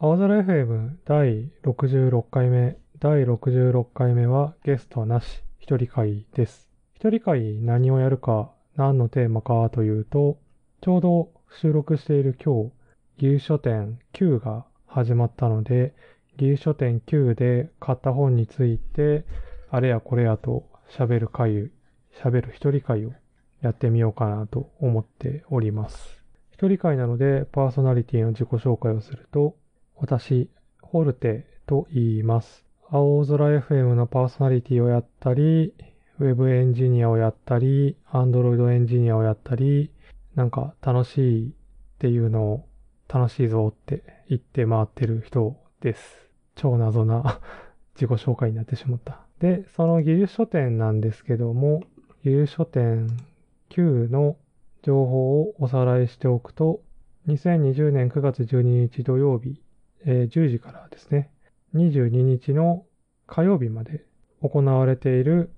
青空 FM 第66回目、第66回目はゲストなし、一人会です。一人会何をやるか、何のテーマかというと、ちょうど収録している今日、牛書店9が始まったので、牛書店9で買った本について、あれやこれやと喋る会、喋る一人会をやってみようかなと思っております。一人会なのでパーソナリティの自己紹介をすると、私、ホルテと言います。青空 FM のパーソナリティをやったり、ウェブエンジニアをやったり、アンドロイドエンジニアをやったり、なんか楽しいっていうのを楽しいぞって言って回ってる人です。超謎な 自己紹介になってしまった。で、その技術書店なんですけども、技術書店9の情報をおさらいしておくと、2020年9月12日土曜日えー、10時からですね、22日の火曜日まで行われている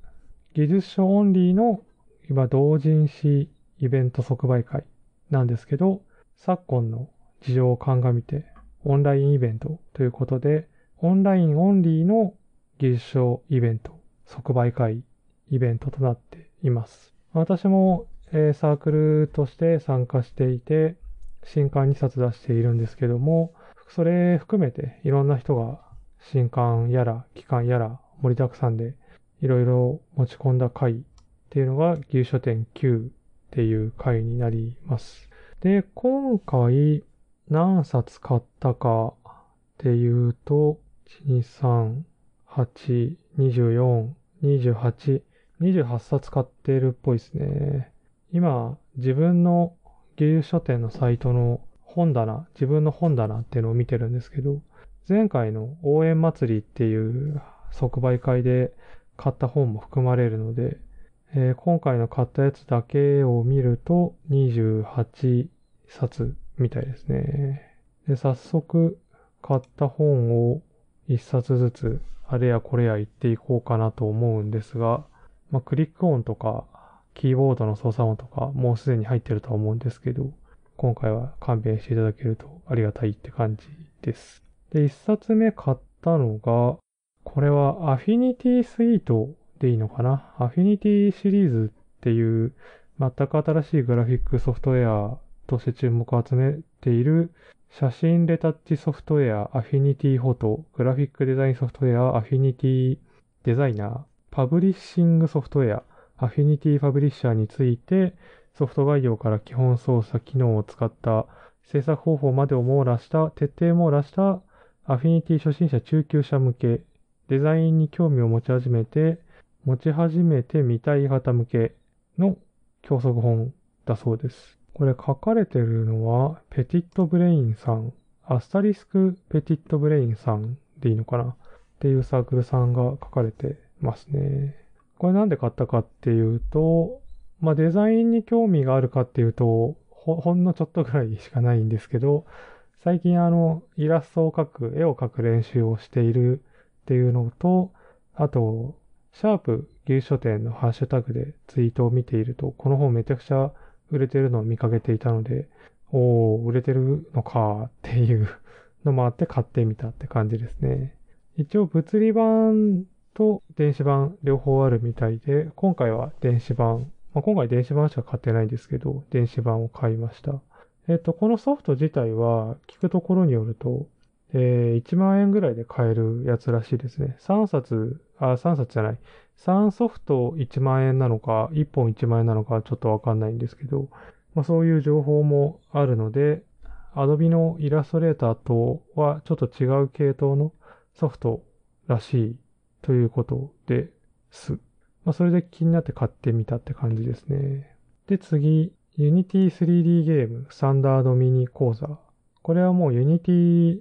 技術書オンリーの今同人誌イベント即売会なんですけど、昨今の事情を鑑みてオンラインイベントということで、オンラインオンリーの技術書イベント即売会イベントとなっています。私も、えー、サークルとして参加していて、新刊2冊出しているんですけども、それ含めていろんな人が新刊やら機関やら盛りだくさんでいろいろ持ち込んだ回っていうのが牛書店9っていう回になります。で、今回何冊買ったかっていうと、1、2、3、8、24、28、28冊買ってるっぽいですね。今、自分の牛書店のサイトの本棚、自分の本棚っていうのを見てるんですけど、前回の応援祭りっていう即売会で買った本も含まれるので、えー、今回の買ったやつだけを見ると28冊みたいですね。で、早速買った本を1冊ずつあれやこれや言っていこうかなと思うんですが、まあ、クリック音とかキーボードの操作音とかもうすでに入ってるとは思うんですけど、今回は勘弁していただけるとありがたいって感じです。で、一冊目買ったのが、これはアフィニティスイートでいいのかなアフィニティシリーズっていう全く新しいグラフィックソフトウェアとして注目を集めている写真レタッチソフトウェアアフィニティフォト、グラフィックデザインソフトウェアアフィニティデザイナー、パブリッシングソフトウェアアフィニティパブリッシャーについてソフト概要から基本操作機能を使った制作方法までを網羅した、徹底網羅したアフィニティ初心者中級者向け、デザインに興味を持ち始めて、持ち始めてみたい方向けの教則本だそうです。これ書かれてるのは、ペティットブレインさん、アスタリスクペティットブレインさんでいいのかなっていうサークルさんが書かれてますね。これなんで買ったかっていうと、まあ、デザインに興味があるかっていうと、ほんのちょっとぐらいしかないんですけど、最近あの、イラストを描く、絵を描く練習をしているっていうのと、あと、シャープ牛書店のハッシュタグでツイートを見ていると、この本めちゃくちゃ売れてるのを見かけていたので、おー、売れてるのかっていうのもあって買ってみたって感じですね。一応物理版と電子版両方あるみたいで、今回は電子版まあ、今回電子版しか買ってないんですけど、電子版を買いました。えっと、このソフト自体は聞くところによると、えー、1万円ぐらいで買えるやつらしいですね。3冊、あ、3冊じゃない。3ソフト1万円なのか、1本1万円なのかちょっとわかんないんですけど、まあ、そういう情報もあるので、Adobe のイラストレーターとはちょっと違う系統のソフトらしいということです。まあ、それで気になって買ってみたって感じですね。で、次、Unity 3D ゲーム、スタンダードミニ講座。これはもう Unity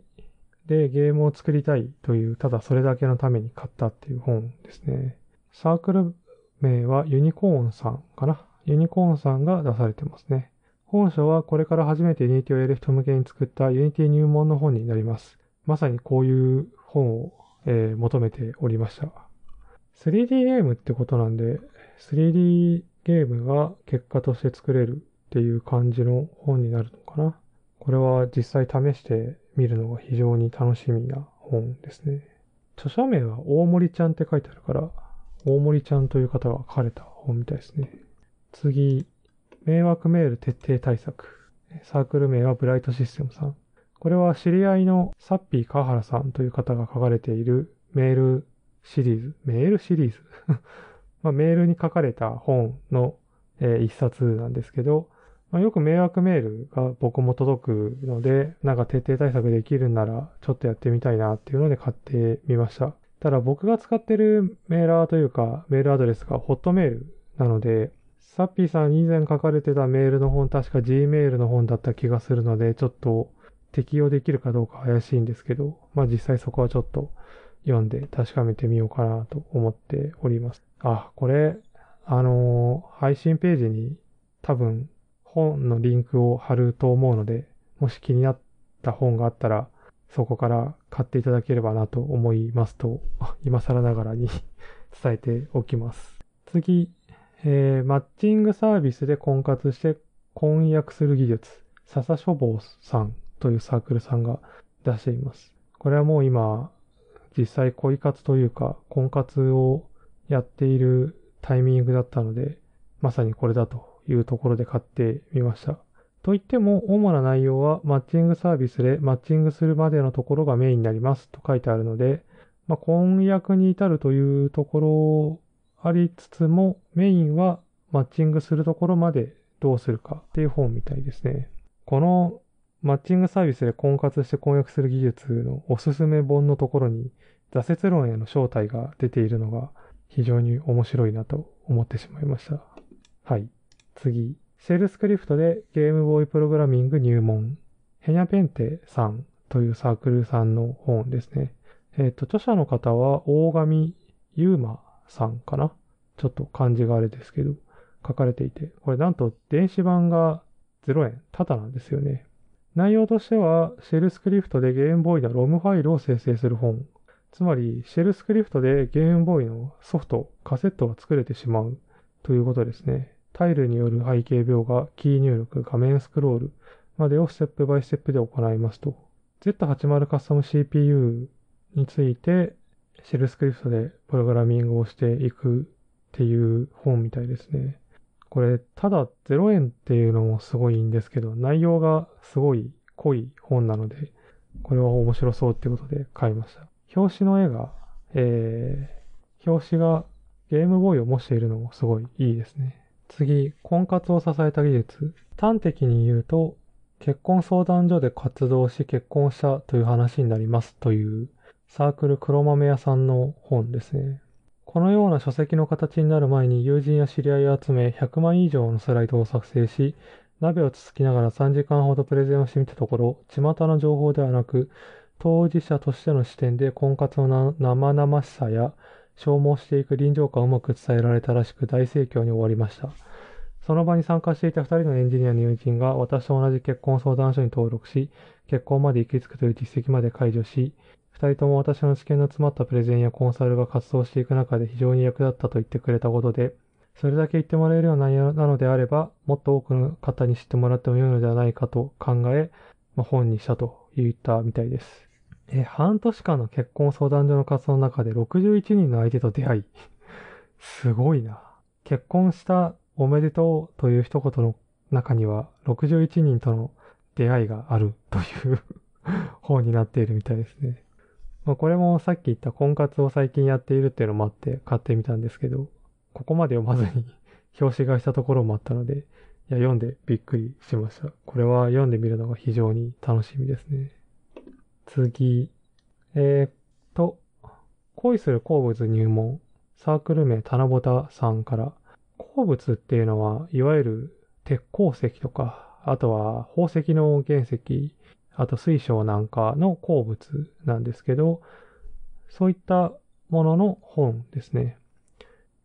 でゲームを作りたいという、ただそれだけのために買ったっていう本ですね。サークル名はユニコーンさんかな。ユニコーンさんが出されてますね。本書はこれから初めて Unity をやる人向けに作った Unity 入門の本になります。まさにこういう本を、えー、求めておりました。3D ゲームってことなんで、3D ゲームが結果として作れるっていう感じの本になるのかな。これは実際試してみるのが非常に楽しみな本ですね。著者名は大森ちゃんって書いてあるから、大森ちゃんという方が書かれた本みたいですね。次、迷惑メール徹底対策。サークル名はブライトシステムさん。これは知り合いのサッピー川原さんという方が書かれているメールシリーズ、メールシリーズ まあ、メールに書かれた本の、えー、一冊なんですけど、まあ、よく迷惑メールが僕も届くので、なんか徹底対策できるんならちょっとやってみたいなっていうので買ってみました。ただ僕が使ってるメーラーというかメールアドレスがホットメールなので、サッピーさん以前書かれてたメールの本確か Gmail の本だった気がするので、ちょっと適用できるかどうか怪しいんですけど、まあ実際そこはちょっと読んで確かめてみようかなと思っております。あ、これ、あのー、配信ページに多分本のリンクを貼ると思うので、もし気になった本があったら、そこから買っていただければなと思いますと、今更ながらに 伝えておきます。次、えー、マッチングサービスで婚活して婚約する技術、笹書房さんというサークルさんが出しています。これはもう今、実際恋活というか、婚活をやっているタイミングだったので、まさにこれだというところで買ってみました。といっても、主な内容はマッチングサービスでマッチングするまでのところがメインになりますと書いてあるので、まあ、婚約に至るというところありつつも、メインはマッチングするところまでどうするかっていう本みたいですね。このマッチングサービスで婚活して婚約する技術のおすすめ本のところに挫折論への正体が出ているのが非常に面白いなと思ってしまいました。はい。次。シェルスクリプトでゲームボーイプログラミング入門。ヘニャペンテさんというサークルさんの本ですね。えっ、ー、と、著者の方は大神ユーマさんかなちょっと漢字があれですけど、書かれていて。これなんと電子版が0円、ただなんですよね。内容としては、シェルスクリプトでゲームボーイの ROM ファイルを生成する本。つまり、シェルスクリプトでゲームボーイのソフト、カセットが作れてしまうということですね。タイルによる背景描画、キー入力、画面スクロールまでをステップバイステップで行いますと。Z80 カスタム CPU について、シェルスクリプトでプログラミングをしていくっていう本みたいですね。これ、ただ0円っていうのもすごいんですけど、内容がすごい濃い本なので、これは面白そうってことで買いました。表紙の絵が、えー、表紙がゲームボーイを模しているのもすごいいいですね。次、婚活を支えた技術。端的に言うと、結婚相談所で活動し結婚したという話になりますというサークル黒豆屋さんの本ですね。このような書籍の形になる前に友人や知り合いを集め100枚以上のスライドを作成し、鍋をつつきながら3時間ほどプレゼンをしてみたところ、巷の情報ではなく、当事者としての視点で婚活の生々しさや消耗していく臨場感をうまく伝えられたらしく大盛況に終わりました。その場に参加していた2人のエンジニアの友人が私と同じ結婚相談所に登録し、結婚まで行き着くという実績まで解除し、二人とも私の知見の詰まったプレゼンやコンサルが活動していく中で非常に役立ったと言ってくれたことで、それだけ言ってもらえるような内容なのであれば、もっと多くの方に知ってもらっても良いのではないかと考え、まあ、本にしたと言ったみたいです。え、半年間の結婚相談所の活動の中で61人の相手と出会い。すごいな。結婚したおめでとうという一言の中には、61人との出会いがあるという 本になっているみたいですね。まあ、これもさっき言った婚活を最近やっているっていうのもあって買ってみたんですけど、ここまで読まずに 表紙がしたところもあったので、いや、読んでびっくりしました。これは読んでみるのが非常に楽しみですね。次、えー、っと、恋する鉱物入門、サークル名七夕さんから、鉱物っていうのは、いわゆる鉄鉱石とか、あとは宝石の原石あと水晶なんかの鉱物なんですけど、そういったものの本ですね。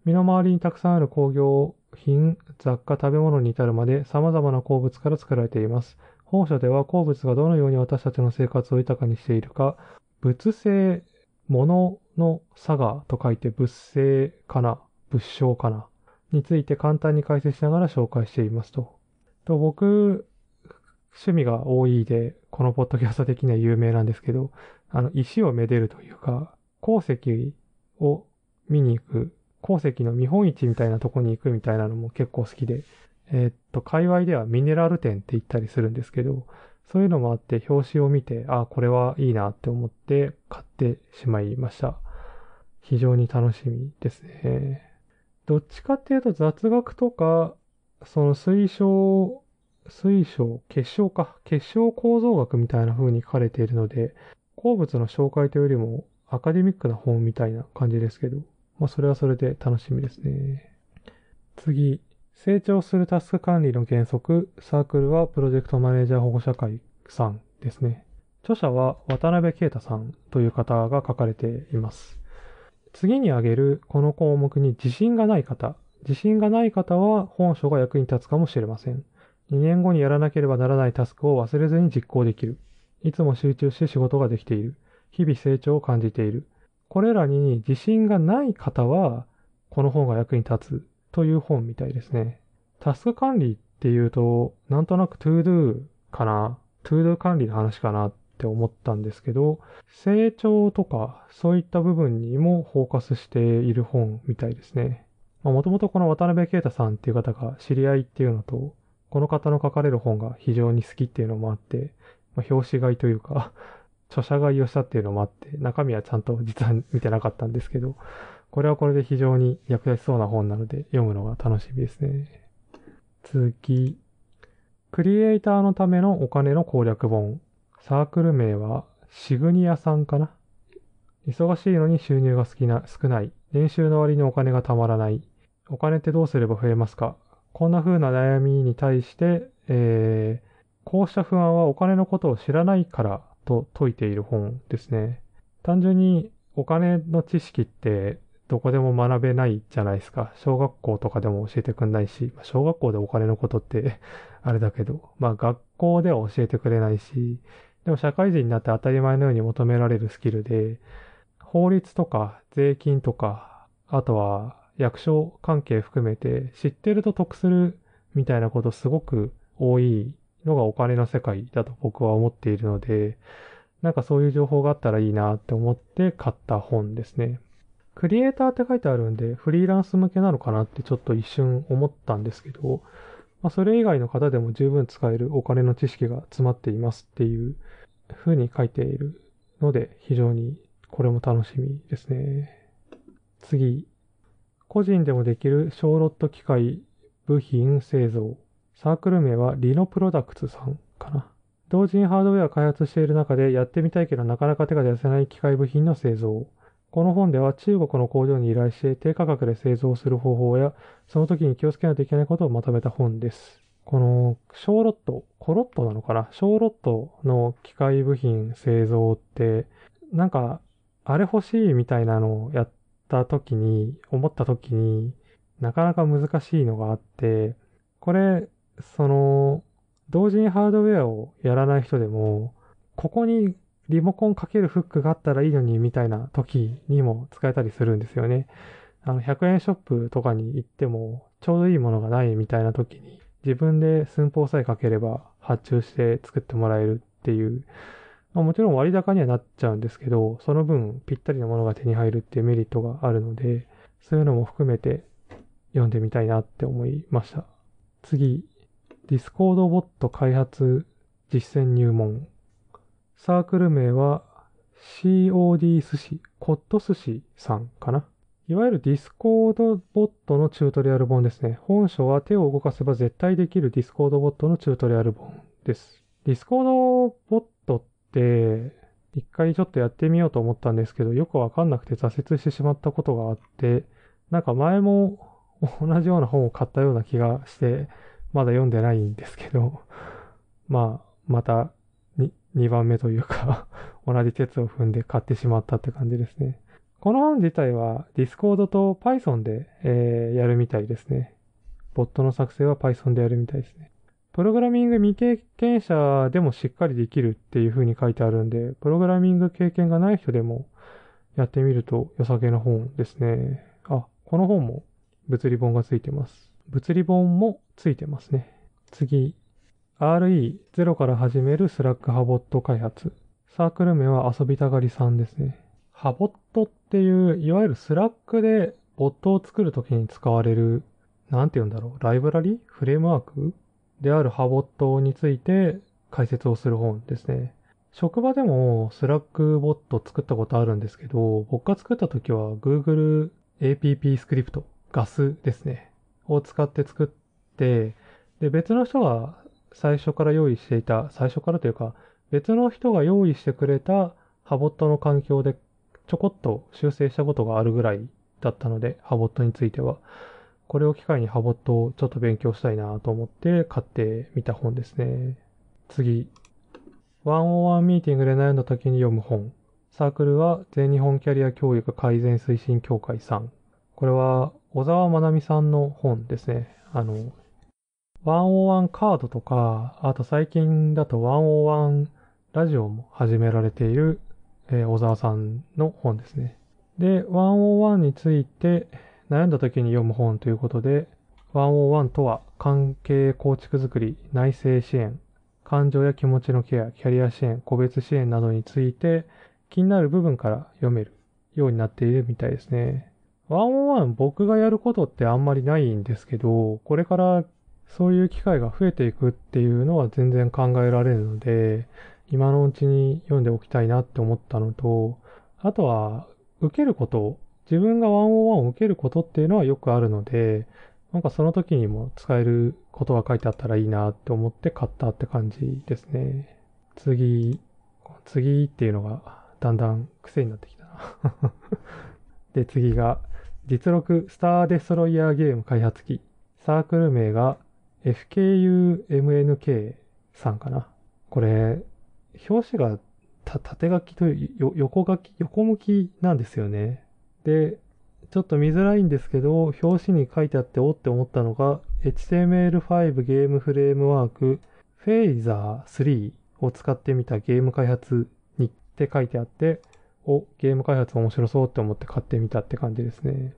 身の回りにたくさんある工業品、雑貨、食べ物に至るまで様々な鉱物から作られています。本書では鉱物がどのように私たちの生活を豊かにしているか、物性、物の差がと書いて物性かな、物証かな、について簡単に解説しながら紹介していますと。と僕、趣味が多いで、このポッドキャスト的には有名なんですけど、あの、石をめでるというか、鉱石を見に行く、鉱石の見本市みたいなとこに行くみたいなのも結構好きで、えー、っと、界隈ではミネラル店って言ったりするんですけど、そういうのもあって、表紙を見て、あ、これはいいなって思って買ってしまいました。非常に楽しみですね。どっちかっていうと雑学とか、その推奨水晶、結晶か、結晶構造学みたいな風に書かれているので、鉱物の紹介というよりもアカデミックな本みたいな感じですけど、まあそれはそれで楽しみですね。次、成長するタスク管理の原則、サークルはプロジェクトマネージャー保護者会さんですね。著者は渡辺啓太さんという方が書かれています。次に挙げるこの項目に自信がない方、自信がない方は本書が役に立つかもしれません。2年後にやらなければならないタスクを忘れずに実行できる。いつも集中して仕事ができている。日々成長を感じている。これらに自信がない方は、この本が役に立つという本みたいですね。タスク管理っていうと、なんとなくトードゥーかな。トードゥー管理の話かなって思ったんですけど、成長とかそういった部分にもフォーカスしている本みたいですね。もともとこの渡辺啓太さんっていう方が知り合いっていうのと、この方の書かれる本が非常に好きっていうのもあって、まあ、表紙買いというか 著者買いをしたっていうのもあって、中身はちゃんと実は見てなかったんですけど、これはこれで非常に役立ちそうな本なので読むのが楽しみですね。次、クリエイターのためのお金の攻略本。サークル名はシグニアさんかな忙しいのに収入が好きな少ない。年収の割にお金がたまらない。お金ってどうすれば増えますかこんな風な悩みに対して、えー、こうした不安はお金のことを知らないからと説いている本ですね。単純にお金の知識ってどこでも学べないじゃないですか。小学校とかでも教えてくんないし、小学校でお金のことって あれだけど、まあ学校では教えてくれないし、でも社会人になって当たり前のように求められるスキルで、法律とか税金とか、あとは役所関係含めて知ってると得するみたいなことすごく多いのがお金の世界だと僕は思っているので、なんかそういう情報があったらいいなって思って買った本ですね。クリエイターって書いてあるんで、フリーランス向けなのかなってちょっと一瞬思ったんですけど、まあ、それ以外の方でも十分使えるお金の知識が詰まっていますっていう風に書いているので、非常にこれも楽しみですね。次、個人でもできる小ロット機械部品製造。サークル名はリノプロダクツさんかな。同時にハードウェア開発している中でやってみたいけどなかなか手が出せない機械部品の製造。この本では中国の工場に依頼して低価格で製造する方法やその時に気をつけないといけないことをまとめた本です。この小ロット、コロットなのかな小ロットの機械部品製造ってなんかあれ欲しいみたいなのをやってった時に、思った時になかなか難しいのがあって、これ、その、同時にハードウェアをやらない人でも、ここにリモコンかけるフックがあったらいいのにみたいな時にも使えたりするんですよね。あの、100円ショップとかに行ってもちょうどいいものがないみたいな時に自分で寸法さえかければ発注して作ってもらえるっていうまあ、もちろん割高にはなっちゃうんですけど、その分ぴったりなものが手に入るっていうメリットがあるので、そういうのも含めて読んでみたいなって思いました。次、ディスコードボット開発実践入門。サークル名は COD 寿司、コット寿司さんかな。いわゆるディスコードボットのチュートリアル本ですね。本書は手を動かせば絶対できるディスコードボットのチュートリアル本です。ディスコードボット、一回ちょっとやってみようと思ったんですけど、よくわかんなくて挫折してしまったことがあって、なんか前も 同じような本を買ったような気がして、まだ読んでないんですけど、まあ、また2番目というか 同じ鉄を踏んで買ってしまったって感じですね。この本自体は Discord と Python で、えー、やるみたいですね。ボットの作成は Python でやるみたいですね。プログラミング未経験者でもしっかりできるっていう風に書いてあるんで、プログラミング経験がない人でもやってみると良さげな本ですね。あ、この本も物理本がついてます。物理本もついてますね。次、RE0 から始めるスラックハボット開発。サークル名は遊びたがりさんですね。ハボットっていう、いわゆるスラックでボットを作るときに使われる、なんて言うんだろう、ライブラリフレームワークであるハボットについて解説をする本ですね。職場でもスラックボット作ったことあるんですけど、僕が作った時は Google APP スクリプト、ガスですね、を使って作って、で、別の人が最初から用意していた、最初からというか、別の人が用意してくれたハボットの環境でちょこっと修正したことがあるぐらいだったので、ハボットについては。これを機会にハボットをちょっと勉強したいなと思って買ってみた本ですね。次。101ミーティングで悩んだ時に読む本。サークルは全日本キャリア教育改善推進協会さん。これは小沢まなみさんの本ですね。あの、101カードとか、あと最近だと101ラジオも始められている、えー、小沢さんの本ですね。で、101について、悩んだ時に読む本ということで、101とは関係構築づくり、内政支援、感情や気持ちのケア、キャリア支援、個別支援などについて気になる部分から読めるようになっているみたいですね。101僕がやることってあんまりないんですけど、これからそういう機会が増えていくっていうのは全然考えられるので、今のうちに読んでおきたいなって思ったのと、あとは受けること自分が101を受けることっていうのはよくあるので、なんかその時にも使えることが書いてあったらいいなって思って買ったって感じですね。次、次っていうのがだんだん癖になってきたな で、次が、実録スターデストロイヤーゲーム開発機。サークル名が FKUMNK さんかな。これ、表紙が縦書きという横書き、横向きなんですよね。で、ちょっと見づらいんですけど、表紙に書いてあっておって思ったのが、HTML5 ゲームフレームワーク、フェイザー3を使ってみたゲーム開発にって書いてあって、お、ゲーム開発面白そうって思って買ってみたって感じですね。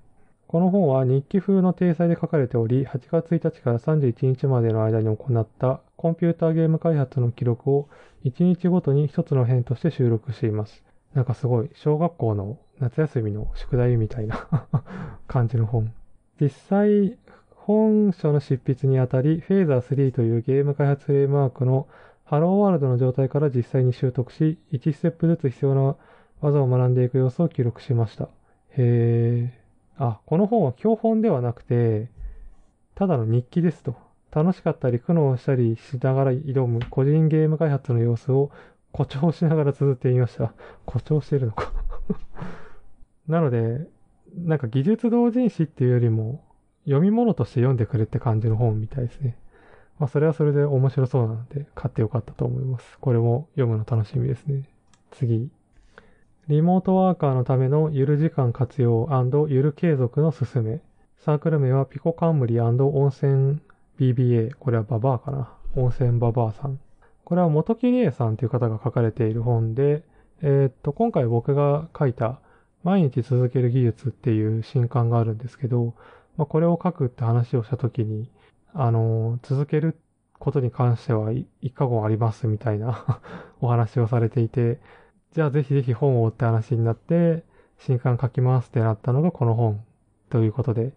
この本は日記風の体裁で書かれており、8月1日から31日までの間に行ったコンピューターゲーム開発の記録を1日ごとに1つの編として収録しています。なんかすごい、小学校の夏休みの宿題みたいな 感じの本。実際、本書の執筆にあたり、フェーザー3というゲーム開発フレームワークのハローワールドの状態から実際に習得し、1ステップずつ必要な技を学んでいく様子を記録しました。へえ。あ、この本は教本ではなくて、ただの日記ですと。楽しかったり苦悩したりしながら挑む個人ゲーム開発の様子を誇張しながら綴ってみました。誇張してるのか なので、なんか技術同人誌っていうよりも、読み物として読んでくれって感じの本みたいですね。まあそれはそれで面白そうなので、買ってよかったと思います。これも読むの楽しみですね。次。リモートワーカーのためのゆる時間活用ゆる継続のすすめ。サークル名はピコカンムリ温泉 BBA。これはババアかな。温泉ババアさん。これは元木理恵さんという方が書かれている本で、えー、っと、今回僕が書いた毎日続ける技術っていう新刊があるんですけど、まあ、これを書くって話をした時に、あのー、続けることに関しては一過後ありますみたいな お話をされていて、じゃあぜひぜひ本を追って話になって、新刊書きますってなったのがこの本ということで、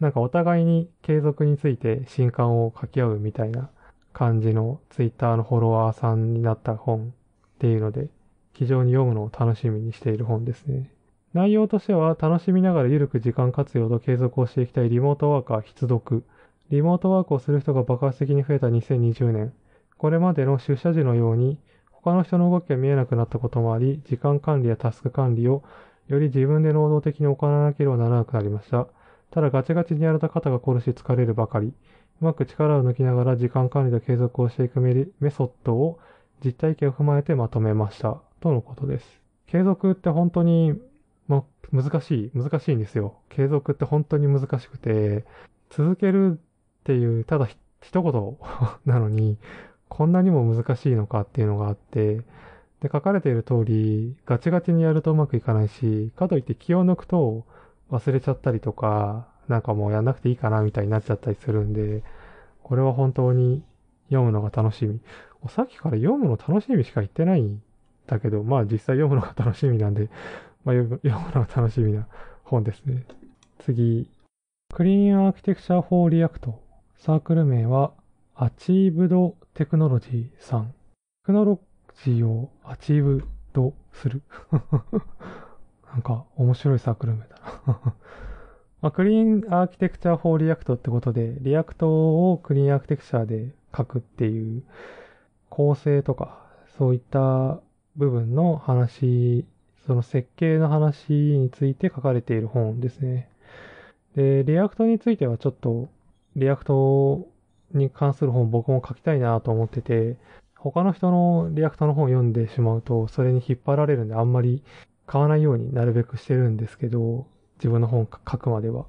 なんかお互いに継続について新刊を書き合うみたいな感じのツイッターのフォロワーさんになった本っていうので、非常に読むのを楽しみにしている本ですね。内容としては楽しみながらゆるく時間活用と継続をしていきたいリモートワーカー必読。リモートワークをする人が爆発的に増えた2020年。これまでの出社時のように他の人の動きが見えなくなったこともあり、時間管理やタスク管理をより自分で能動的に行わなければならなくなりました。ただガチガチにやられた方が殺し疲れるばかり。うまく力を抜きながら時間管理と継続をしていくメリメソッドを実体験を踏まえてまとめました。とのことです。継続って本当に、ま、難しい、難しいんですよ。継続って本当に難しくて、続けるっていう、ただ一言 なのに、こんなにも難しいのかっていうのがあって、で、書かれている通り、ガチガチにやるとうまくいかないし、かといって気を抜くと忘れちゃったりとか、なんかもうやんなくていいかなみたいになっちゃったりするんで、これは本当に読むのが楽しみ。さっきから読むの楽しみしか言ってないんだけど、まあ実際読むのが楽しみなんで、まあ、読むのが楽しみな本ですね。次、クリーンアーキテクチャーフォーリアクトサークル名はアチーブドテクノロジーさん。テクノロジーをアチーブドする。なんか面白いサークル名だなまあ、クリーンアーキテクチャ法リアクトってことで、リアクトをクリーンアーキテクチャで書くっていう構成とか、そういった部分の話、その設計の話について書かれている本ですね。で、リアクトについてはちょっと、リアクトに関する本僕も書きたいなと思ってて、他の人のリアクトの本を読んでしまうと、それに引っ張られるんであんまり買わないようになるべくしてるんですけど、自分の本書くまでは。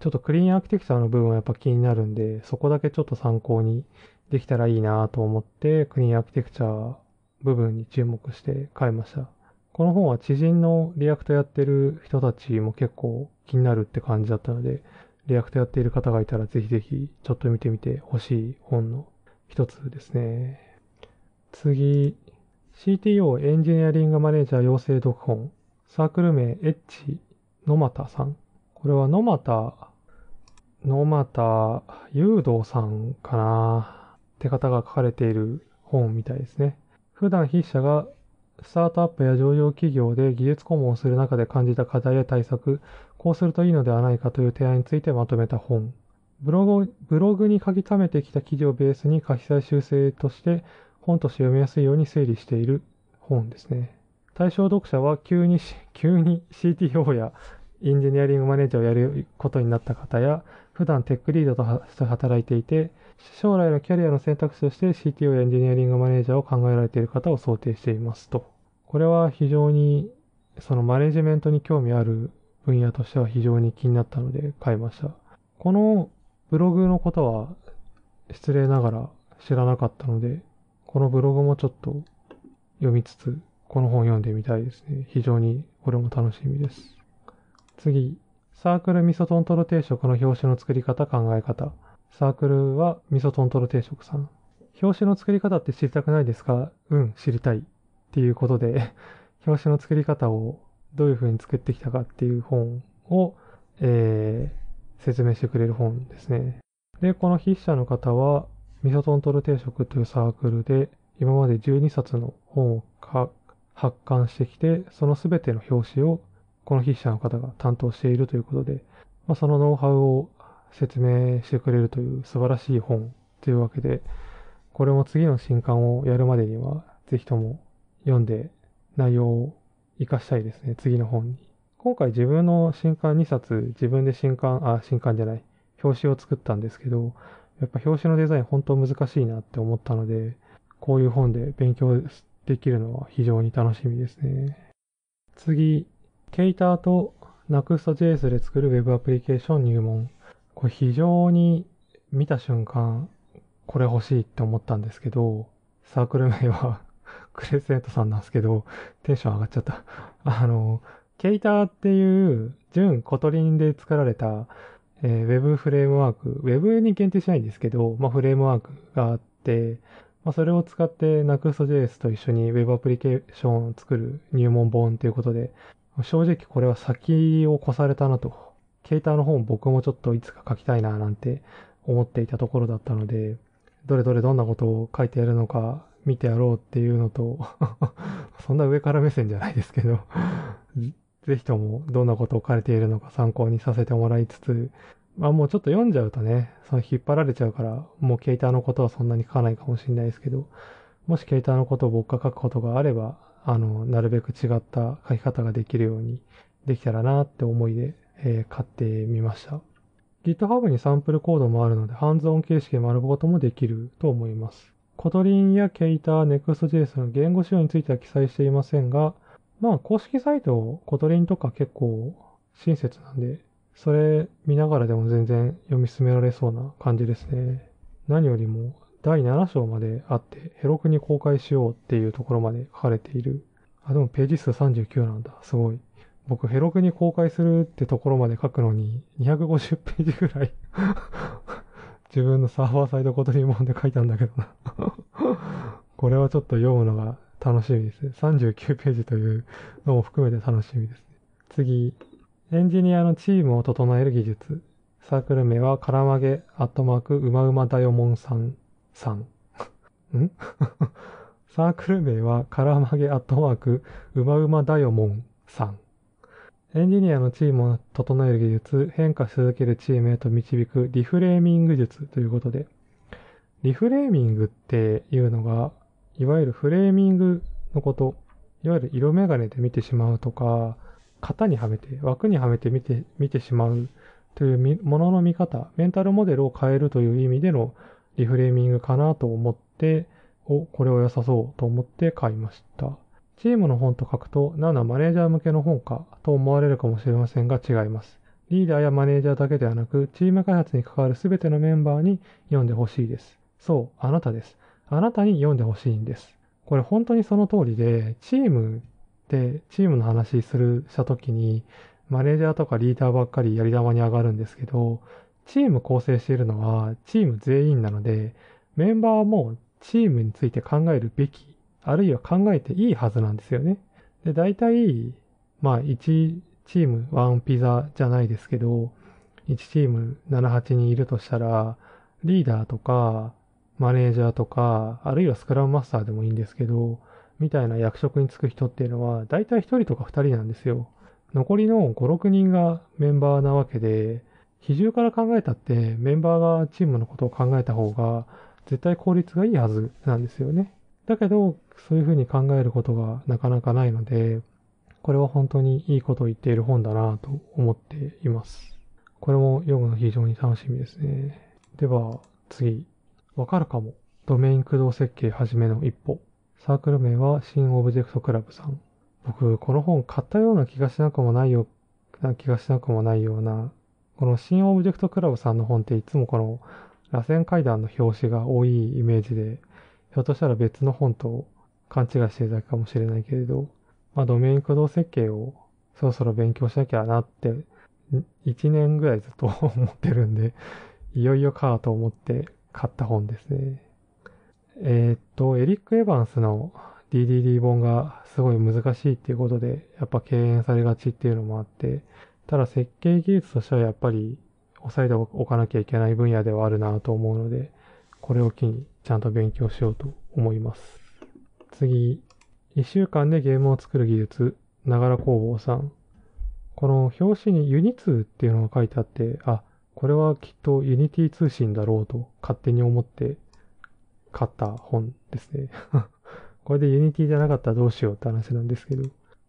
ちょっとクリーンアーキテクチャの部分はやっぱ気になるんで、そこだけちょっと参考にできたらいいなと思って、クリーンアーキテクチャ部分に注目して買いました。この本は知人のリアクトやってる人たちも結構気になるって感じだったので、リアクトやっている方がいたらぜひぜひちょっと見てみてほしい本の一つですね。次、CTO エンジニアリングマネージャー養成読本。サークル名エッチ野又さんこれは野又、野又雄道さんかなって方が書かれている本みたいですね。普段筆者がスタートアップや上場企業で技術顧問をする中で感じた課題や対策、こうするといいのではないかという提案についてまとめた本。ブログブログに書き溜めてきた記事をベースに書き再修正として本として読みやすいように整理している本ですね。対象読者は急に、急に CTO やエンジニアリングマネージャーをやることになった方や、普段テックリードとして働いていて、将来のキャリアの選択肢として CTO やエンジニアリングマネージャーを考えられている方を想定していますと。これは非常に、そのマネジメントに興味ある分野としては非常に気になったので買いました。このブログのことは失礼ながら知らなかったので、このブログもちょっと読みつつ、この本読んでみたいですね。非常にこれも楽しみです。次、サークル味噌トントロ定食の表紙の作り方考え方。サークルは味噌トントロ定食さん。表紙の作り方って知りたくないですかうん、知りたい。っていうことで 表紙の作り方をどういう風に作ってきたかっていう本を、えー、説明してくれる本ですね。で、この筆者の方は、味噌トントロ定食というサークルで、今まで12冊の本を発刊してきて、その全ての表紙をこの筆者の方が担当しているということで、まあ、そのノウハウを説明してくれるという素晴らしい本というわけで、これも次の新刊をやるまでには、ぜひとも読んで内容を活かしたいですね、次の本に。今回自分の新刊2冊、自分で新刊、あ、新刊じゃない、表紙を作ったんですけど、やっぱ表紙のデザイン本当難しいなって思ったので、こういう本で勉強できるのは非常に楽しみですね。次、ケイターと Next.js で作る Web アプリケーション入門。これ非常に見た瞬間、これ欲しいって思ったんですけど、サークル名は クレセントさんなんですけど、テンション上がっちゃったあの、ケイターっていう純コトリンで作られた、えー、Web フレームワーク、Web に限定しないんですけど、まあ、フレームワークがあって、まあ、それを使って Next.js と一緒に Web アプリケーションを作る入門本ということで、正直これは先を越されたなと。ケイターの本僕もちょっといつか書きたいななんて思っていたところだったので、どれどれどんなことを書いてやるのか見てやろうっていうのと そんな上から目線じゃないですけど ぜひともどんなことを書いているのか参考にさせてもらいつつ、まあもうちょっと読んじゃうとね、その引っ張られちゃうから、もうケイターのことはそんなに書かないかもしれないですけど、もしケイターのことを僕が書くことがあれば、あの、なるべく違った書き方ができるようにできたらなって思いで、えー、買ってみました。GitHub にサンプルコードもあるので、ハンズオン形式で丸ごともできると思います。コトリンやケイター、ネクスト j s の言語仕様については記載していませんが、まあ、公式サイト、コトリンとか結構親切なんで、それ見ながらでも全然読み進められそうな感じですね。何よりも第7章まであって、ヘロクに公開しようっていうところまで書かれている。あ、でもページ数39なんだ。すごい。僕、ヘロクに公開するってところまで書くのに、250ページぐらい 自分のサーバーサイドことうもんで書いたんだけどな これはちょっと読むのが楽しみですね。39ページというのも含めて楽しみですね。次、エンジニアのチームを整える技術。サークル名は、からまげ、アットマーク、うまうまだよもんさん。さん。ん サークル名は、カラマゲアットワーク、うまうまダヨモンさん。エンジニアのチームを整える技術、変化し続けるチームへと導くリフレーミング術ということで、リフレーミングっていうのが、いわゆるフレーミングのこと、いわゆる色眼鏡で見てしまうとか、型にはめて、枠にはめて見て見てしまうというものの見方、メンタルモデルを変えるという意味でのリフレーミングかなと思って、お、これを良さそうと思って買いました。チームの本と書くと、なんだマネージャー向けの本かと思われるかもしれませんが違います。リーダーやマネージャーだけではなく、チーム開発に関わる全てのメンバーに読んでほしいです。そう、あなたです。あなたに読んでほしいんです。これ本当にその通りで、チームってチームの話するした時に、マネージャーとかリーダーばっかりやり玉に上がるんですけど、チーム構成しているのはチーム全員なので、メンバーもチームについて考えるべき、あるいは考えていいはずなんですよね。で、大体、まあ、1チーム、ワンピザじゃないですけど、1チーム7、8人いるとしたら、リーダーとか、マネージャーとか、あるいはスクラムマスターでもいいんですけど、みたいな役職に就く人っていうのは、大体1人とか2人なんですよ。残りの5、6人がメンバーなわけで、比重から考えたってメンバーがチームのことを考えた方が絶対効率がいいはずなんですよね。だけど、そういうふうに考えることがなかなかないので、これは本当にいいことを言っている本だなと思っています。これも読むの非常に楽しみですね。では、次。わかるかも。ドメイン駆動設計はじめの一歩。サークル名は新オブジェクトクラブさん。僕、この本買ったような気がしなくもないよ、な気がしなくもないようなこの新オブジェクトクラブさんの本っていつもこの螺旋階段の表紙が多いイメージで、ひょっとしたら別の本と勘違いしてただけかもしれないけれど、まあ、ドメイン駆動設計をそろそろ勉強しなきゃなって、1年ぐらいずっと思ってるんで いよいよかと思って買った本ですね。えー、っと、エリック・エヴァンスの DDD 本がすごい難しいっていうことで、やっぱ敬遠されがちっていうのもあって、ただ設計技術としてはやっぱり押さえておかなきゃいけない分野ではあるなと思うので、これを機にちゃんと勉強しようと思います。次、1週間でゲームを作る技術、ながら工房さん。この表紙にユニツーっていうのが書いてあって、あ、これはきっとユニティ通信だろうと勝手に思って買った本ですね これでユニティじゃなかったらどうしようって話なんですけど。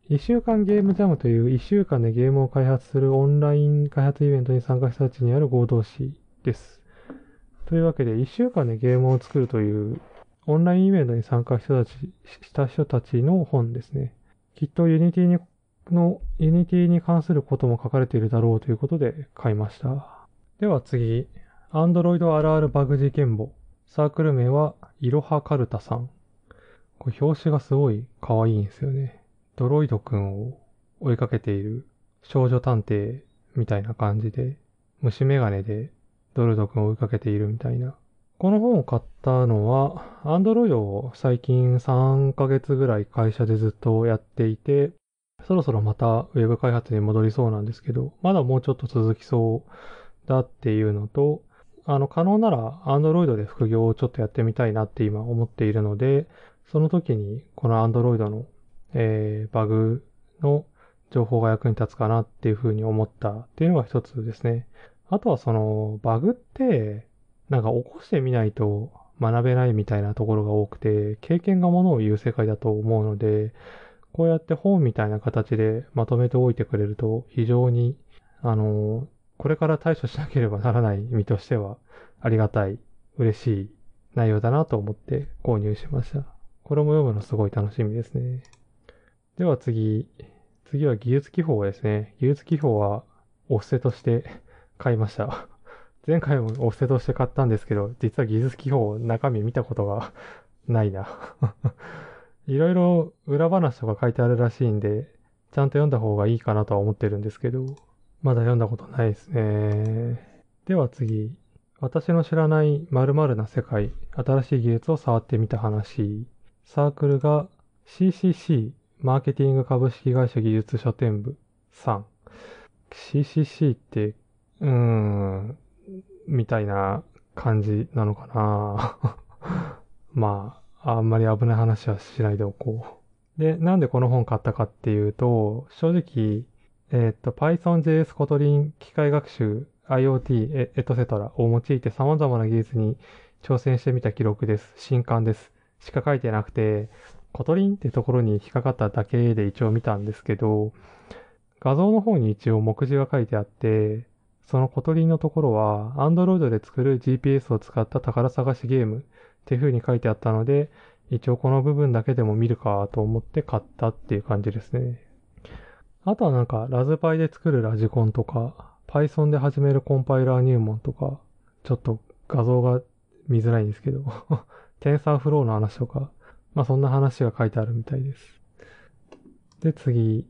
1週間ゲームジャムという1週間でゲームを開発するオンライン開発イベントに参加したたちにある合同誌です。というわけで、1週間でゲームを作るというオンラインイベントに参加した人たちした人たちの本ですね。きっとユニティにの、ユニティに関することも書かれているだろうということで買いました。では次、Android RR バグ事件簿。サークル名は、いろはかるたさん。これ表紙がすごい可愛いんですよね。ドロイド君を追いかけている少女探偵みたいな感じで、虫眼鏡でドロイド君を追いかけているみたいな。この本を買ったのは、アンドロイドを最近3ヶ月ぐらい会社でずっとやっていて、そろそろまたウェブ開発に戻りそうなんですけど、まだもうちょっと続きそうだっていうのと、あの、可能なら Android で副業をちょっとやってみたいなって今思っているので、その時にこの Android のえー、バグの情報が役に立つかなっていうふうに思ったっていうのが一つですね。あとはその、バグって、なんか起こしてみないと学べないみたいなところが多くて、経験がものを言う世界だと思うので、こうやって本みたいな形でまとめておいてくれると、非常に、あの、これから対処しなければならない身としては、ありがたい、嬉しい内容だなと思って購入しました。これも読むのすごい楽しみですね。では次、次は技術記法ですね。技術記法はお布施として 買いました。前回もお布施として買ったんですけど、実は技術記法中身見たことが ないな。いろいろ裏話とか書いてあるらしいんで、ちゃんと読んだ方がいいかなとは思ってるんですけど、まだ読んだことないですね。では次、私の知らない〇〇な世界、新しい技術を触ってみた話。サークルが CCC マーケティング株式会社技術書店部ん。CCC って、うーん、みたいな感じなのかな まあ、あんまり危ない話はしないでおこう。で、なんでこの本買ったかっていうと、正直、えー、っと、PythonJS コトリン機械学習 IoT、エトセトラを用いて様々な技術に挑戦してみた記録です。新刊です。しか書いてなくて、コトリンってところに引っかかっただけで一応見たんですけど、画像の方に一応目次が書いてあって、そのコトリンのところは、Android で作る GPS を使った宝探しゲームっていう風に書いてあったので、一応この部分だけでも見るかと思って買ったっていう感じですね。あとはなんか、ラズパイで作るラジコンとか、Python で始めるコンパイラー入門とか、ちょっと画像が見づらいんですけど、テンサーフローの話とか、まあそんな話が書いてあるみたいです。で、次。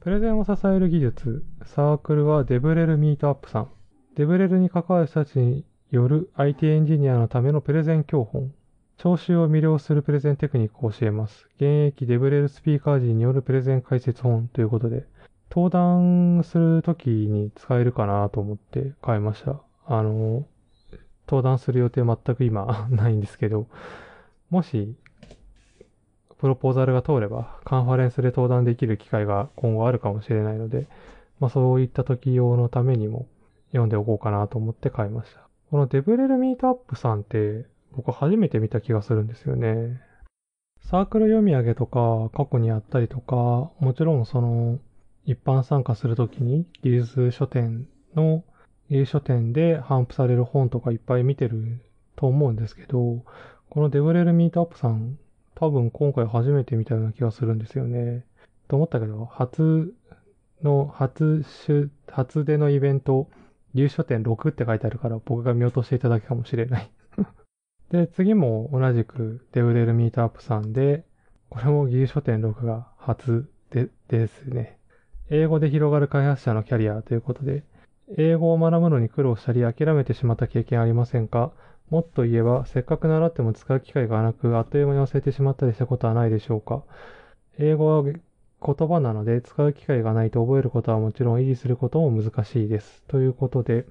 プレゼンを支える技術。サークルはデブレルミートアップさん。デブレルに関わる人たちによる IT エンジニアのためのプレゼン教本。聴衆を魅了するプレゼンテクニックを教えます。現役デブレルスピーカー陣によるプレゼン解説本ということで、登壇するときに使えるかなと思って買いました。あの、登壇する予定全く今 ないんですけど、もしプロポーザルが通れば、カンファレンスで登壇できる機会が今後あるかもしれないので、まあそういった時用のためにも読んでおこうかなと思って買いました。このデブレルミートアップさんって僕初めて見た気がするんですよね。サークル読み上げとか過去にやったりとか、もちろんその一般参加するときに技術書店の芸書店で頒布される本とかいっぱい見てると思うんですけど、このデブレルミートアップさん多分今回初めて見たような気がするんですよね。と思ったけど、初の、初出、初出のイベント、入書点6って書いてあるから僕が見落としていただけかもしれない で、次も同じくデブデルミートアップさんで、これも入書点6が初でですね。英語で広がる開発者のキャリアということで、英語を学ぶのに苦労したり諦めてしまった経験ありませんかもっと言えば、せっかく習っても使う機会がなく、あっという間に忘れてしまったりしたことはないでしょうか。英語は言葉なので、使う機会がないと覚えることはもちろん維持することも難しいです。ということで、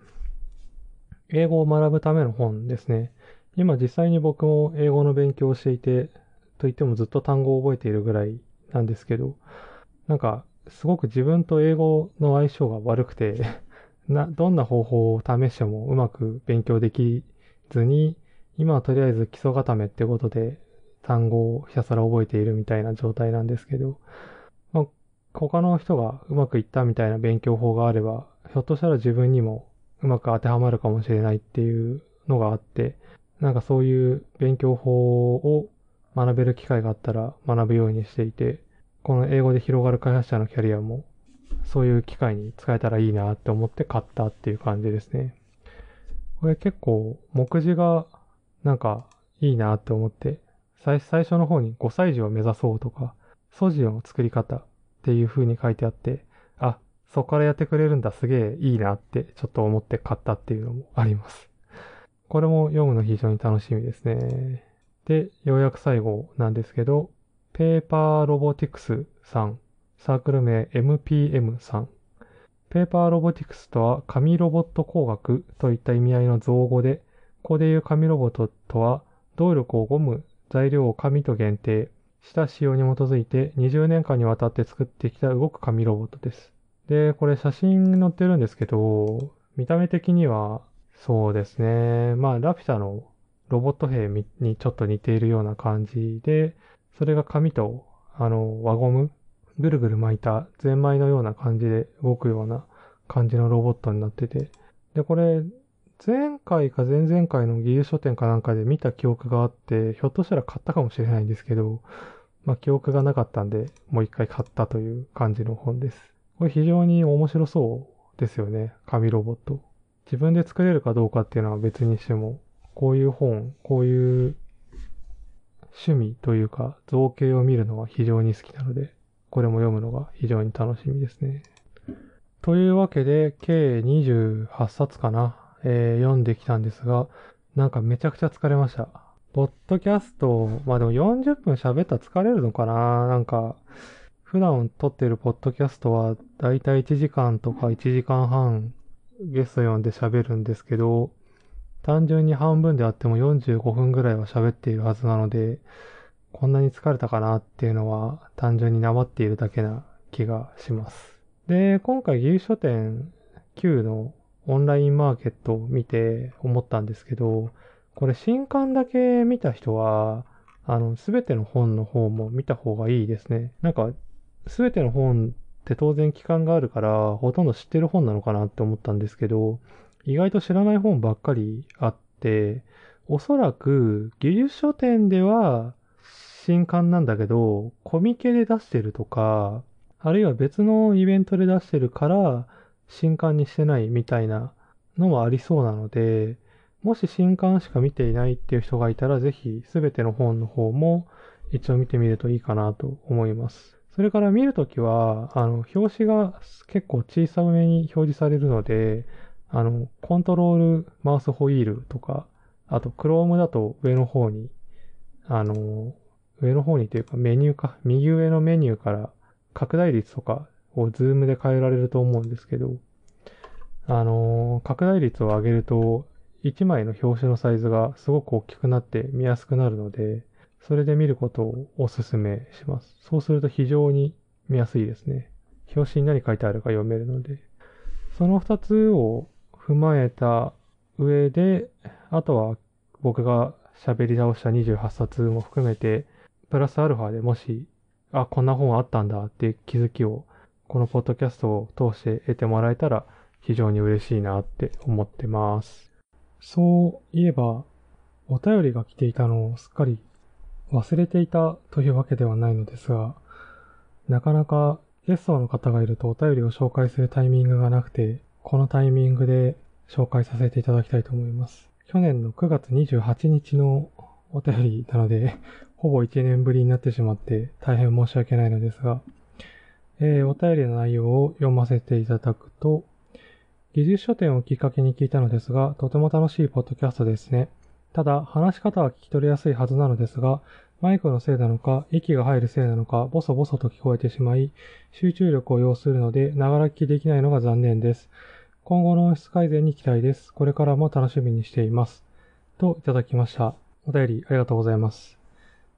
英語を学ぶための本ですね。今実際に僕も英語の勉強をしていて、といってもずっと単語を覚えているぐらいなんですけど、なんか、すごく自分と英語の相性が悪くて な、どんな方法を試してもうまく勉強できずに、今はとりあえず基礎固めってことで単語をひたすら覚えているみたいな状態なんですけど、まあ、他の人がうまくいったみたいな勉強法があれば、ひょっとしたら自分にもうまく当てはまるかもしれないっていうのがあって、なんかそういう勉強法を学べる機会があったら学ぶようにしていて、この英語で広がる開発者のキャリアもそういう機会に使えたらいいなって思って買ったっていう感じですね。これ結構、目次がなんかいいなって思って、最初の方に5歳児を目指そうとか、素地の作り方っていう風に書いてあって、あ、そこからやってくれるんだ、すげえいいなってちょっと思って買ったっていうのもあります。これも読むの非常に楽しみですね。で、ようやく最後なんですけど、ペーパーロボティクスさん、サークル名 MPM さんペーパーロボティクスとは紙ロボット工学といった意味合いの造語で、ここでいう紙ロボットとは、動力をゴム、材料を紙と限定した仕様に基づいて20年間にわたって作ってきた動く紙ロボットです。で、これ写真載ってるんですけど、見た目的には、そうですね。まあ、ラピュタのロボット兵にちょっと似ているような感じで、それが紙と、あの、輪ゴムぐるぐる巻いたゼンマイのような感じで動くような感じのロボットになってて、で、これ、前回か前々回の技術書店かなんかで見た記憶があって、ひょっとしたら買ったかもしれないんですけど、まあ記憶がなかったんで、もう一回買ったという感じの本です。これ非常に面白そうですよね。紙ロボット。自分で作れるかどうかっていうのは別にしても、こういう本、こういう趣味というか造形を見るのは非常に好きなので、これも読むのが非常に楽しみですね。というわけで、計28冊かな、えー、読んできたんですが、なんかめちゃくちゃ疲れました。ポッドキャスト、まあでも40分喋ったら疲れるのかななんか、普段撮ってるポッドキャストは、だいたい1時間とか1時間半、ゲスト呼んで喋るんですけど、単純に半分であっても45分ぐらいは喋っているはずなので、こんなに疲れたかなっていうのは単純に黙っているだけな気がします。で、今回牛書店9のオンラインマーケットを見て思ったんですけど、これ新刊だけ見た人は、あの、すべての本の方も見た方がいいですね。なんか、すべての本って当然期間があるから、ほとんど知ってる本なのかなって思ったんですけど、意外と知らない本ばっかりあって、おそらく、技術書店では新刊なんだけど、コミケで出してるとか、あるいは別のイベントで出してるから、新刊にしてないみたいなのもありそうなので、もし新刊しか見ていないっていう人がいたら、ぜひ全ての本の方も一応見てみるといいかなと思います。それから見るときは、あの、表紙が結構小さめに表示されるので、あの、コントロールマウスホイールとか、あと、Chrome だと上の方に、あの、上の方にというかメニューか、右上のメニューから拡大率とかをズームで変えられると思うんですけど、あのー、拡大率を上げると、1枚の表紙のサイズがすごく大きくなって見やすくなるので、それで見ることをお勧めします。そうすると非常に見やすいですね。表紙に何書いてあるか読めるので。その2つを踏まえた上で、あとは僕が喋り倒した28冊も含めて、プラスアルファでもし、あ、こんな本あったんだっていう気づきを、このポッドキャストを通して得てもらえたら非常に嬉しいなって思ってます。そういえば、お便りが来ていたのをすっかり忘れていたというわけではないのですが、なかなかゲストの方がいるとお便りを紹介するタイミングがなくて、このタイミングで紹介させていただきたいと思います。去年の9月28日のお便りなので、ほぼ1年ぶりになってしまって大変申し訳ないのですが、えー、お便りの内容を読ませていただくと、技術書店をきっかけに聞いたのですが、とても楽しいポッドキャストですね。ただ、話し方は聞き取りやすいはずなのですが、マイクのせいなのか、息が入るせいなのか、ボソボソと聞こえてしまい、集中力を要するので、ながら聞きできないのが残念です。今後の音質改善に期待です。これからも楽しみにしています。といただきました。お便りありがとうございます。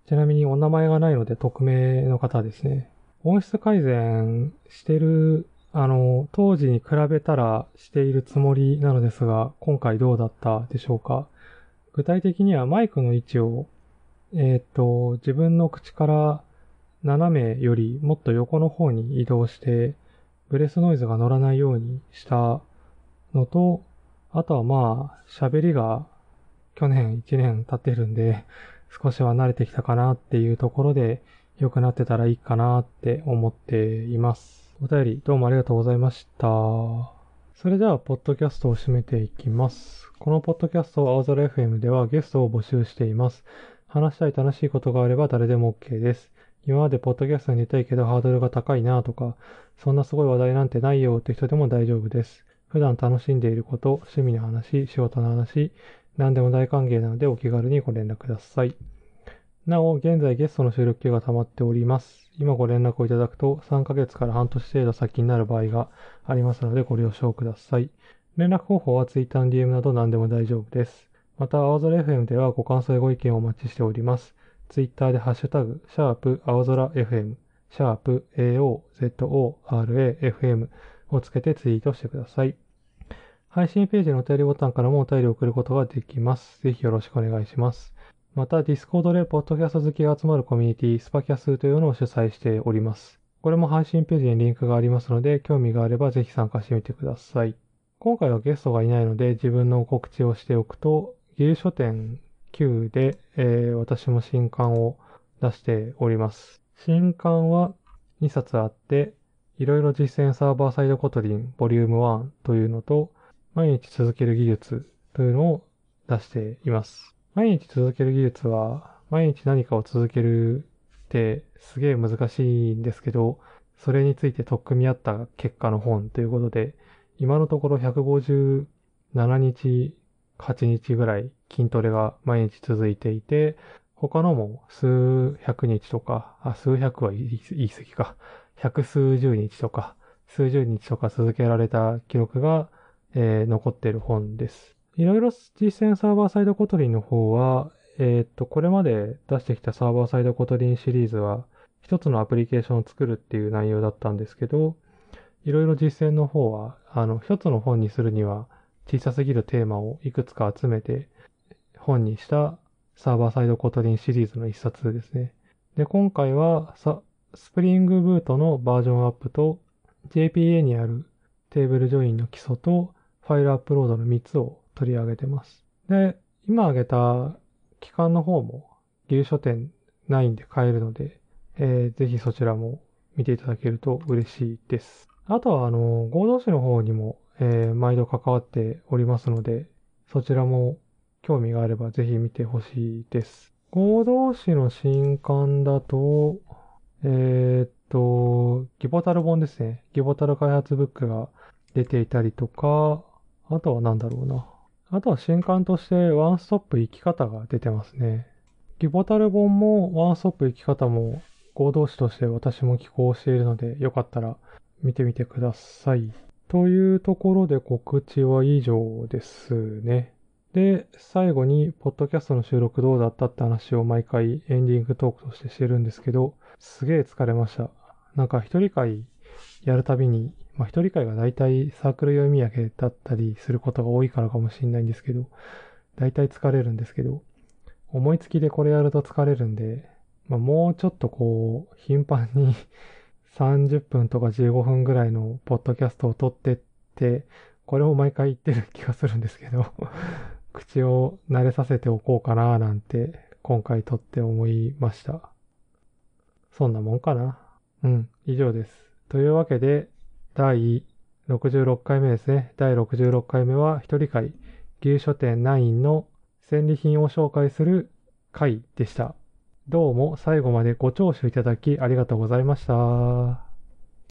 ちなみにお名前がないので匿名の方ですね。音質改善してる、あの、当時に比べたらしているつもりなのですが、今回どうだったでしょうか具体的にはマイクの位置を、えっ、と、自分の口から斜めよりもっと横の方に移動して、ブレスノイズが乗らないようにしたのと、あとはまあ、喋りが去年1年経ってるんで、少しは慣れてきたかなっていうところで、良くなってたらいいかなって思っています。お便りどうもありがとうございました。それでは、ポッドキャストを締めていきます。このポッドキャスト、青空 FM ではゲストを募集しています。話したい楽しいことがあれば誰でも OK です。今までポッドキャストに出たいけどハードルが高いなとか、そんなすごい話題なんてないよって人でも大丈夫です。普段楽しんでいること、趣味の話、仕事の話、何でも大歓迎なのでお気軽にご連絡ください。なお、現在ゲストの収録期が溜まっております。今ご連絡をいただくと3ヶ月から半年程度先になる場合がありますのでご了承ください。連絡方法は Twitter の DM など何でも大丈夫です。また、青空 FM ではご感想やご意見をお待ちしております。Twitter でハッシュタグ、シャープ青空 FM、シャープ AOZORAFM をつけてツイートしてください。配信ページのお便りボタンからもお便りを送ることができます。ぜひよろしくお願いします。また、Discord でポッドキャスト好きが集まるコミュニティ、スパキャスというのを主催しております。これも配信ページにリンクがありますので、興味があればぜひ参加してみてください。今回はゲストがいないので、自分の告知をしておくと、ギル書店9で、えー、私も新刊を出しております。新刊は2冊あって、いろいろ実践サーバーサイドコトリンボリューム1というのと、毎日続ける技術というのを出しています。毎日続ける技術は、毎日何かを続けるってすげえ難しいんですけど、それについて取っ組み合った結果の本ということで、今のところ157日、8日ぐらい筋トレが毎日続いていて、他のも数百日とか、あ、数百は言い過ぎか、百数十日とか、数十日とか続けられた記録がえー、残ってる本です。いろいろ実践サーバーサイドコトリンの方は、えー、っと、これまで出してきたサーバーサイドコトリンシリーズは、一つのアプリケーションを作るっていう内容だったんですけど、いろいろ実践の方は、あの、一つの本にするには、小さすぎるテーマをいくつか集めて、本にしたサーバーサイドコトリンシリーズの一冊ですね。で、今回は、スプリングブートのバージョンアップと、JPA にあるテーブルジョインの基礎と、ファイルアップロードの3つを取り上げてます。で、今挙げた期間の方も、ギル書店9で買えるので、えー、ぜひそちらも見ていただけると嬉しいです。あとは、あの、合同誌の方にも、えー、毎度関わっておりますので、そちらも興味があればぜひ見てほしいです。合同誌の新刊だと、えー、っと、ギボタル本ですね。ギボタル開発ブックが出ていたりとか、あとは何だろうな。あとは新刊としてワンストップ生き方が出てますね。ギボタル本もワンストップ生き方も合同誌として私も寄稿しているので、よかったら見てみてください。というところで告知は以上ですね。で、最後に、ポッドキャストの収録どうだったって話を毎回エンディングトークとしてしてるんですけど、すげえ疲れました。なんか一人会やるたびにまあ、一人会が大体サークル読み上げだったりすることが多いからかもしれないんですけど、大体疲れるんですけど、思いつきでこれやると疲れるんで、まあ、もうちょっとこう、頻繁に30 分とか15分ぐらいのポッドキャストを撮ってって、これを毎回言ってる気がするんですけど 口を慣れさせておこうかななんて、今回撮って思いました。そんなもんかな。うん、以上です。というわけで、第66回目ですね。第66回目は、一人会、牛書店9の戦利品を紹介する回でした。どうも最後までご聴取いただきありがとうございました。